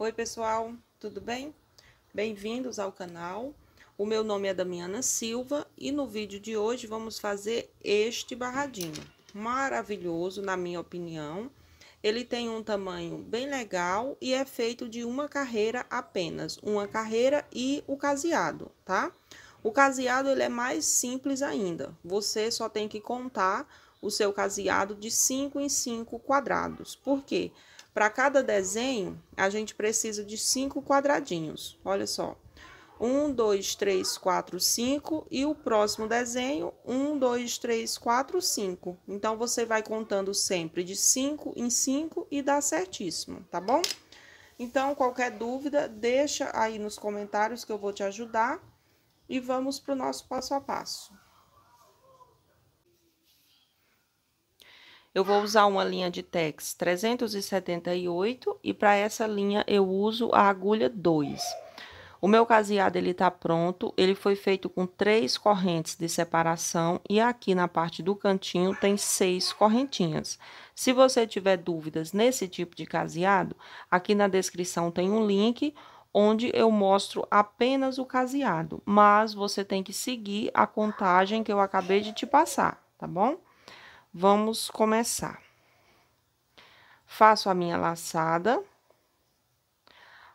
Oi, pessoal, tudo bem? Bem-vindos ao canal. O meu nome é Damiana Silva e no vídeo de hoje vamos fazer este barradinho. Maravilhoso, na minha opinião. Ele tem um tamanho bem legal e é feito de uma carreira apenas. Uma carreira e o caseado, tá? O caseado, ele é mais simples ainda. Você só tem que contar o seu caseado de 5 em 5 quadrados. Por quê? Porque para cada desenho, a gente precisa de cinco quadradinhos. Olha só. Um, dois, três, quatro, cinco. E o próximo desenho, um, dois, três, quatro, cinco. Então, você vai contando sempre de cinco em cinco e dá certíssimo, tá bom? Então, qualquer dúvida, deixa aí nos comentários que eu vou te ajudar. E vamos para o nosso passo a passo. eu vou usar uma linha de tex 378 e para essa linha eu uso a agulha 2. O meu caseado ele tá pronto, ele foi feito com três correntes de separação e aqui na parte do cantinho tem seis correntinhas. Se você tiver dúvidas nesse tipo de caseado, aqui na descrição tem um link onde eu mostro apenas o caseado, mas você tem que seguir a contagem que eu acabei de te passar, tá bom? Vamos começar. Faço a minha laçada.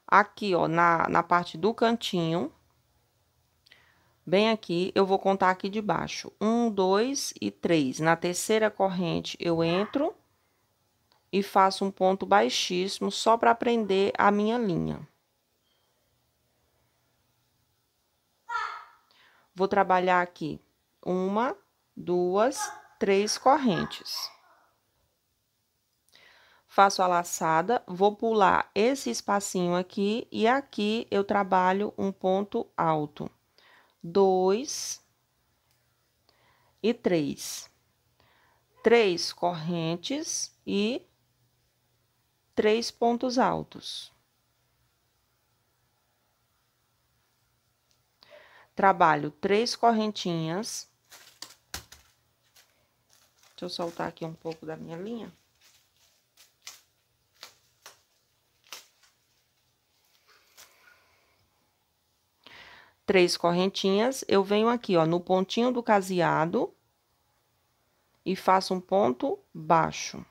Aqui, ó, na, na parte do cantinho. Bem aqui, eu vou contar aqui de baixo. Um, dois e três. Na terceira corrente, eu entro e faço um ponto baixíssimo só para prender a minha linha. Vou trabalhar aqui uma, duas, três correntes. Faço a laçada, vou pular esse espacinho aqui e aqui eu trabalho um ponto alto. Dois e três. Três correntes e três pontos altos. Trabalho três correntinhas Deixa eu soltar aqui um pouco da minha linha. Três correntinhas, eu venho aqui, ó, no pontinho do caseado e faço um ponto baixo.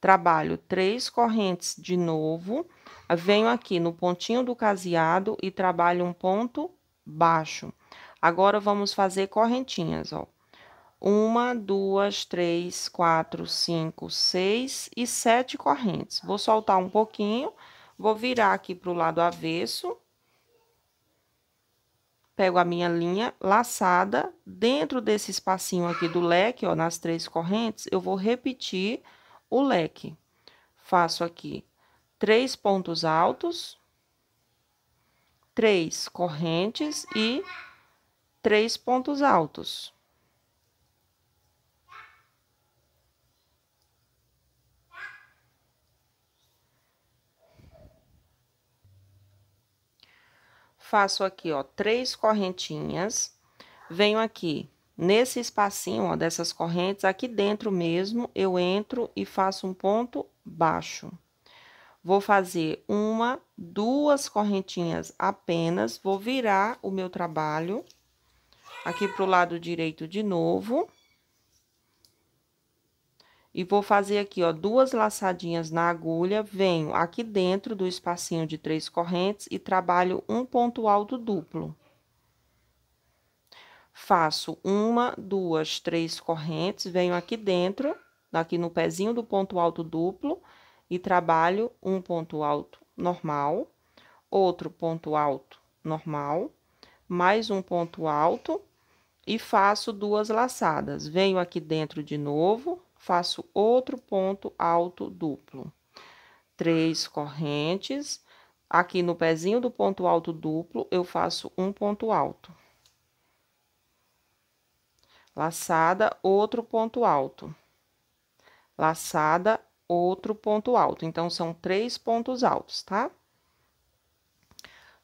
Trabalho três correntes de novo, venho aqui no pontinho do caseado e trabalho um ponto baixo. Agora, vamos fazer correntinhas, ó uma, duas, três, quatro, cinco, seis e sete correntes. Vou soltar um pouquinho, vou virar aqui para o lado avesso. Pego a minha linha laçada, dentro desse espacinho aqui do leque, ó, nas três correntes, eu vou repetir o leque. Faço aqui três pontos altos, três correntes e três pontos altos. faço aqui, ó, três correntinhas, venho aqui nesse espacinho, ó, dessas correntes, aqui dentro mesmo, eu entro e faço um ponto baixo. Vou fazer uma, duas correntinhas apenas, vou virar o meu trabalho aqui pro lado direito de novo. E vou fazer aqui, ó, duas laçadinhas na agulha, venho aqui dentro do espacinho de três correntes e trabalho um ponto alto duplo. Faço uma, duas, três correntes, venho aqui dentro, aqui no pezinho do ponto alto duplo, e trabalho um ponto alto normal, outro ponto alto normal, mais um ponto alto, e faço duas laçadas. Venho aqui dentro de novo, faço outro ponto alto duplo. Três correntes. Aqui no pezinho do ponto alto duplo, eu faço um ponto alto. Laçada, outro ponto alto. Laçada, outro ponto alto. Então, são três pontos altos, tá?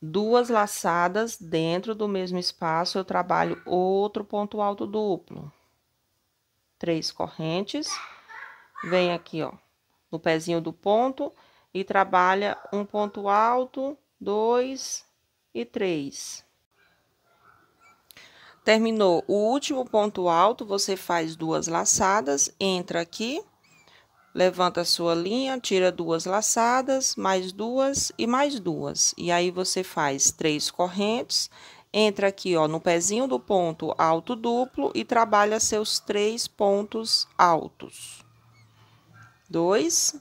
Duas laçadas dentro do mesmo espaço, eu trabalho outro ponto alto duplo três correntes, vem aqui, ó, no pezinho do ponto e trabalha um ponto alto, dois e três. Terminou o último ponto alto, você faz duas laçadas, entra aqui, levanta a sua linha, tira duas laçadas, mais duas e mais duas. E aí, você faz três correntes, entra aqui ó, no pezinho do ponto alto duplo e trabalha seus três pontos altos. Dois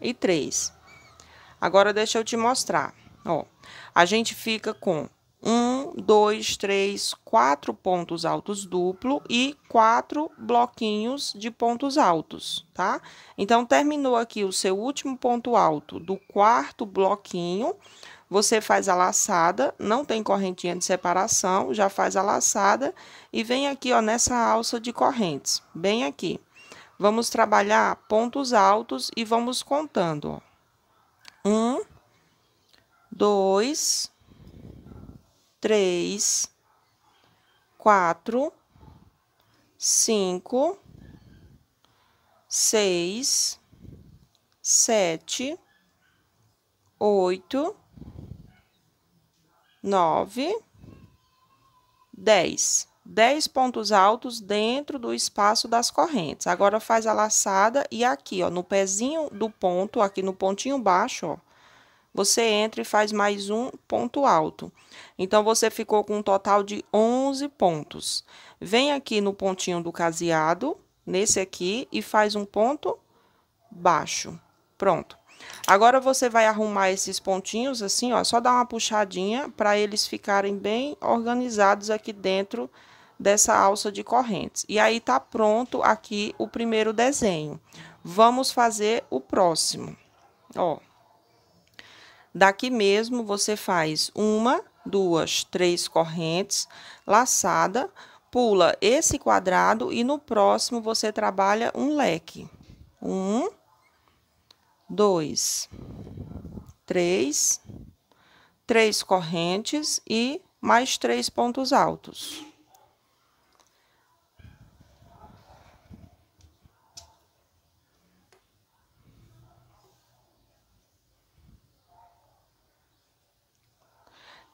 e três. Agora, deixa eu te mostrar. Ó, a gente fica com um, dois, três, quatro pontos altos duplo e quatro bloquinhos de pontos altos, tá? Então, terminou aqui o seu último ponto alto do quarto bloquinho, você faz a laçada, não tem correntinha de separação, já faz a laçada e vem aqui, ó, nessa alça de correntes, bem aqui. Vamos trabalhar pontos altos e vamos contando, ó. Um, dois, três, quatro, cinco, seis, sete, oito, nove, dez. Dez pontos altos dentro do espaço das correntes. Agora, faz a laçada e aqui, ó, no pezinho do ponto, aqui no pontinho baixo, ó, você entra e faz mais um ponto alto. Então, você ficou com um total de 11 pontos. Vem aqui no pontinho do caseado, nesse aqui, e faz um ponto baixo. Pronto. Agora você vai arrumar esses pontinhos assim, ó, só dar uma puxadinha para eles ficarem bem organizados aqui dentro dessa alça de correntes. E aí tá pronto aqui o primeiro desenho. Vamos fazer o próximo, ó. Daqui mesmo você faz uma, duas, três correntes laçada, pula esse quadrado e no próximo você trabalha um leque. Um, dois, três, três correntes e mais três pontos altos.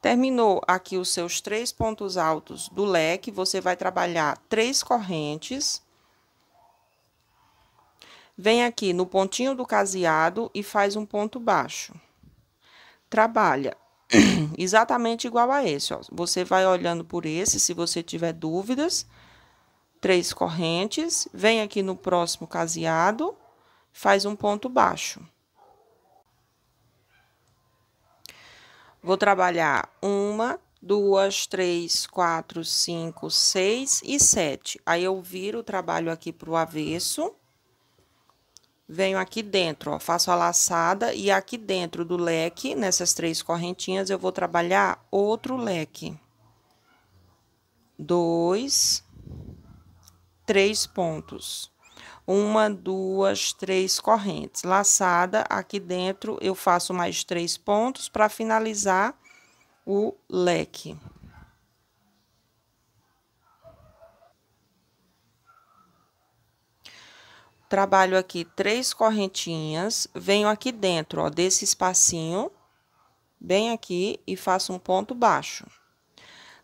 Terminou aqui os seus três pontos altos do leque, você vai trabalhar três correntes Vem aqui no pontinho do caseado e faz um ponto baixo. Trabalha exatamente igual a esse, ó. Você vai olhando por esse, se você tiver dúvidas. Três correntes, vem aqui no próximo caseado, faz um ponto baixo. Vou trabalhar uma, duas, três, quatro, cinco, seis e sete. Aí, eu viro o trabalho aqui para o avesso venho aqui dentro, ó, faço a laçada e aqui dentro do leque, nessas três correntinhas, eu vou trabalhar outro leque. Dois, três pontos. Uma, duas, três correntes. Laçada, aqui dentro eu faço mais três pontos para finalizar o leque. trabalho aqui três correntinhas, venho aqui dentro, ó, desse espacinho, bem aqui, e faço um ponto baixo.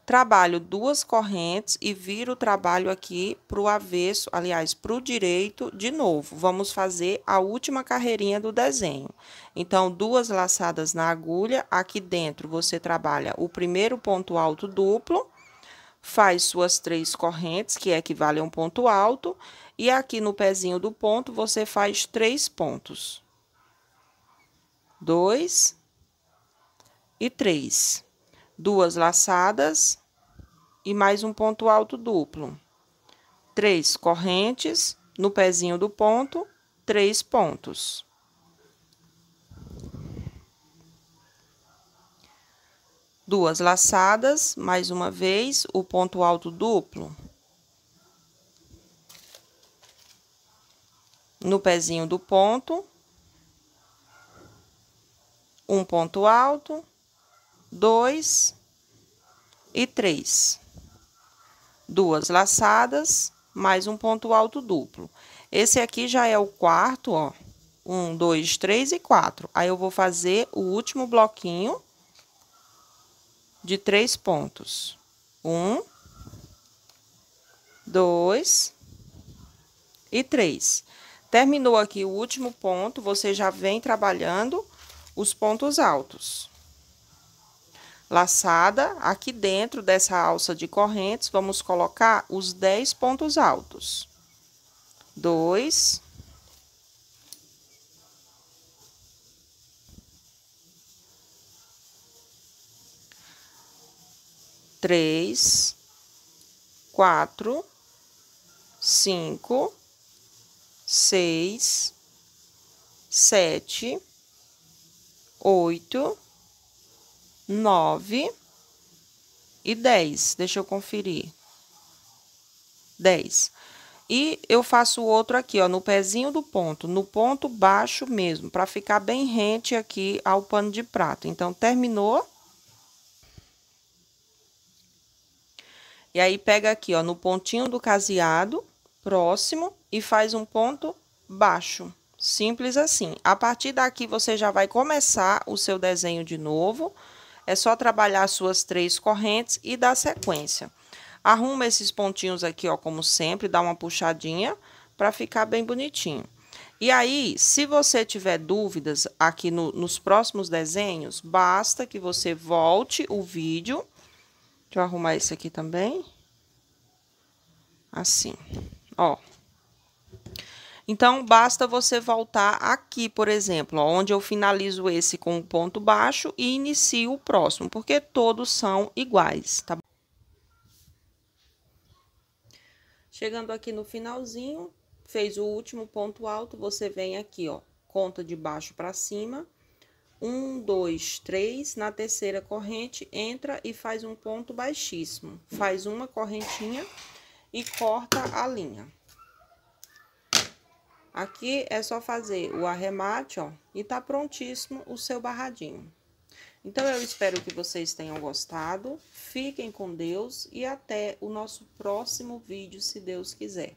Trabalho duas correntes e viro o trabalho aqui pro avesso, aliás, pro direito de novo. Vamos fazer a última carreirinha do desenho. Então, duas laçadas na agulha, aqui dentro você trabalha o primeiro ponto alto duplo, faz suas três correntes, que é equivale a um ponto alto, e aqui no pezinho do ponto, você faz três pontos. Dois e três. Duas laçadas e mais um ponto alto duplo. Três correntes no pezinho do ponto, três pontos. duas laçadas, mais uma vez o ponto alto duplo, no pezinho do ponto, um ponto alto, dois e três. Duas laçadas, mais um ponto alto duplo. Esse aqui já é o quarto, ó. Um, dois, três e quatro. Aí, eu vou fazer o último bloquinho de três pontos. Um, dois e três. Terminou aqui o último ponto, você já vem trabalhando os pontos altos. Laçada, aqui dentro dessa alça de correntes, vamos colocar os 10 pontos altos. Dois. Três. Quatro. Cinco seis, sete, oito, nove e dez. Deixa eu conferir. Dez. E eu faço o outro aqui, ó, no pezinho do ponto, no ponto baixo mesmo, para ficar bem rente aqui ao pano de prato. Então, terminou. E aí, pega aqui, ó, no pontinho do caseado, próximo, e faz um ponto baixo. Simples assim. A partir daqui, você já vai começar o seu desenho de novo. É só trabalhar suas três correntes e dar sequência. Arruma esses pontinhos aqui, ó, como sempre, dá uma puxadinha para ficar bem bonitinho. E aí, se você tiver dúvidas aqui no, nos próximos desenhos, basta que você volte o vídeo. Deixa eu arrumar esse aqui também. Assim, ó. Então, basta você voltar aqui, por exemplo, ó, onde eu finalizo esse com um ponto baixo e inicio o próximo, porque todos são iguais, tá bom? Chegando aqui no finalzinho, fez o último ponto alto, você vem aqui, ó, conta de baixo para cima, um, dois, três, na terceira corrente, entra e faz um ponto baixíssimo, faz uma correntinha e corta a linha. Aqui é só fazer o arremate, ó, e tá prontíssimo o seu barradinho. Então, eu espero que vocês tenham gostado, fiquem com Deus e até o nosso próximo vídeo, se Deus quiser.